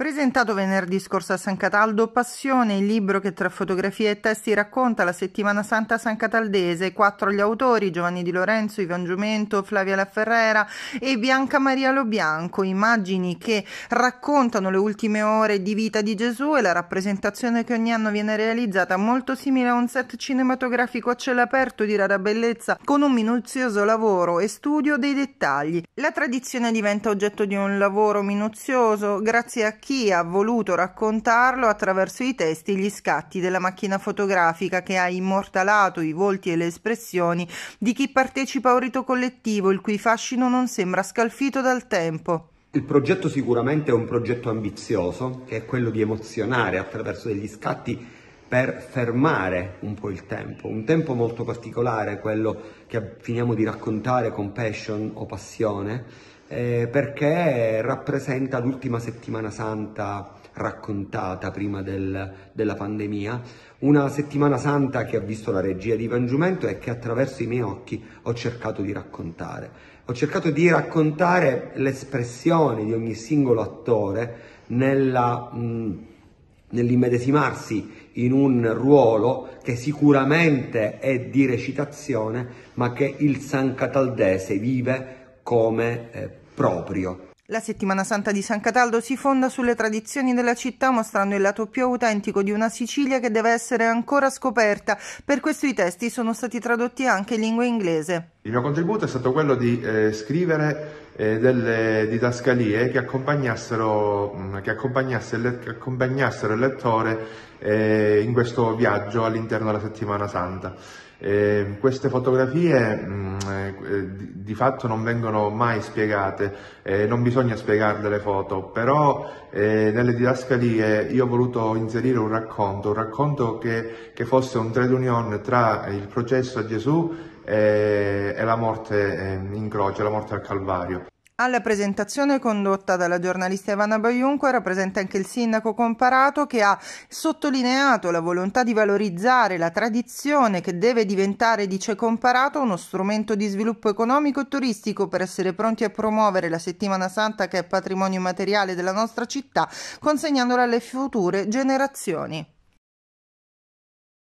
Presentato venerdì scorso a San Cataldo, Passione, il libro che tra fotografie e testi racconta la settimana santa san Cataldese. quattro gli autori, Giovanni Di Lorenzo, Ivan Giumento, Flavia La Ferrera e Bianca Maria Lo Bianco, immagini che raccontano le ultime ore di vita di Gesù e la rappresentazione che ogni anno viene realizzata molto simile a un set cinematografico a cielo aperto di rara bellezza, con un minuzioso lavoro e studio dei dettagli. La tradizione diventa oggetto di un lavoro minuzioso grazie a chi chi ha voluto raccontarlo attraverso i testi e gli scatti della macchina fotografica che ha immortalato i volti e le espressioni di chi partecipa a un rito collettivo il cui fascino non sembra scalfito dal tempo. Il progetto sicuramente è un progetto ambizioso, che è quello di emozionare attraverso degli scatti per fermare un po' il tempo, un tempo molto particolare, quello che finiamo di raccontare con passion o passione, eh, perché rappresenta l'ultima settimana santa raccontata prima del, della pandemia, una settimana santa che ha visto la regia di Ivan Giumento e che attraverso i miei occhi ho cercato di raccontare. Ho cercato di raccontare l'espressione di ogni singolo attore nella... Mh, nell'immedesimarsi in un ruolo che sicuramente è di recitazione, ma che il San Cataldese vive come eh, proprio. La settimana santa di San Cataldo si fonda sulle tradizioni della città mostrando il lato più autentico di una Sicilia che deve essere ancora scoperta. Per questo i testi sono stati tradotti anche in lingua inglese. Il mio contributo è stato quello di eh, scrivere eh, delle didascalie che accompagnassero, mm, che accompagnasse, che accompagnassero il lettore eh, in questo viaggio all'interno della settimana santa. Eh, queste fotografie mh, mm, eh, di, di, fatto non vengono mai spiegate, eh, non bisogna spiegarle le foto, però eh, nelle didascalie io ho voluto inserire un racconto, un racconto che, che fosse un trade union tra il processo a Gesù e la morte in croce, la morte al Calvario. Alla presentazione condotta dalla giornalista Ivana Baiunco era presente anche il sindaco comparato che ha sottolineato la volontà di valorizzare la tradizione che deve diventare, dice comparato, uno strumento di sviluppo economico e turistico per essere pronti a promuovere la settimana santa che è patrimonio materiale della nostra città, consegnandola alle future generazioni.